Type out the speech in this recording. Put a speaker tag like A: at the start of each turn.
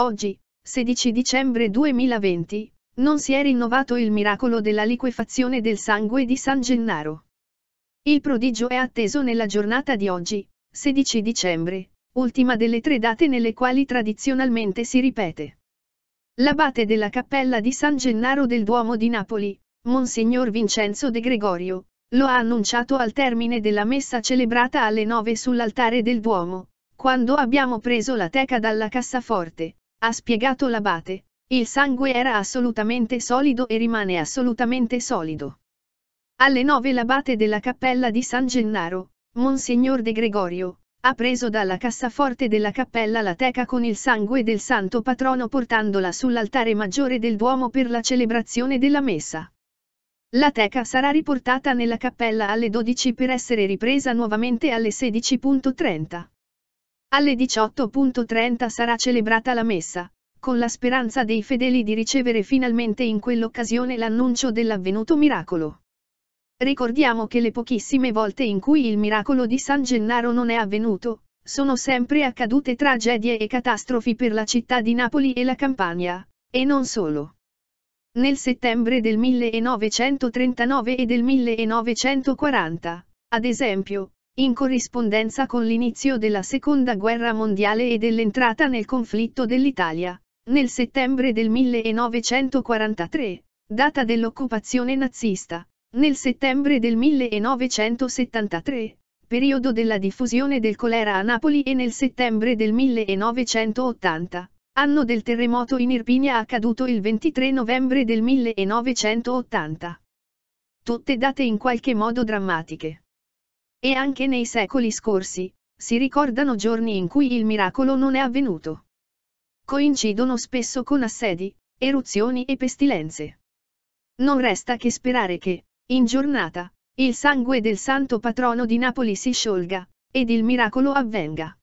A: Oggi, 16 dicembre 2020, non si è rinnovato il miracolo della liquefazione del sangue di San Gennaro. Il prodigio è atteso nella giornata di oggi, 16 dicembre, ultima delle tre date nelle quali tradizionalmente si ripete. L'abate della cappella di San Gennaro del Duomo di Napoli, Monsignor Vincenzo De Gregorio, lo ha annunciato al termine della messa celebrata alle nove sull'altare del Duomo, quando abbiamo preso la teca dalla cassaforte ha spiegato l'abate, il sangue era assolutamente solido e rimane assolutamente solido. Alle nove l'abate della cappella di San Gennaro, Monsignor De Gregorio, ha preso dalla cassaforte della cappella la teca con il sangue del santo patrono portandola sull'altare maggiore del Duomo per la celebrazione della messa. La teca sarà riportata nella cappella alle 12 per essere ripresa nuovamente alle 16.30. Alle 18.30 sarà celebrata la messa, con la speranza dei fedeli di ricevere finalmente in quell'occasione l'annuncio dell'avvenuto miracolo. Ricordiamo che le pochissime volte in cui il miracolo di San Gennaro non è avvenuto, sono sempre accadute tragedie e catastrofi per la città di Napoli e la Campania, e non solo. Nel settembre del 1939 e del 1940, ad esempio, in corrispondenza con l'inizio della Seconda Guerra Mondiale e dell'entrata nel conflitto dell'Italia, nel settembre del 1943, data dell'occupazione nazista, nel settembre del 1973, periodo della diffusione del colera a Napoli e nel settembre del 1980, anno del terremoto in Irpinia accaduto il 23 novembre del 1980. Tutte date in qualche modo drammatiche. E anche nei secoli scorsi, si ricordano giorni in cui il miracolo non è avvenuto. Coincidono spesso con assedi, eruzioni e pestilenze. Non resta che sperare che, in giornata, il sangue del santo patrono di Napoli si sciolga, ed il miracolo avvenga.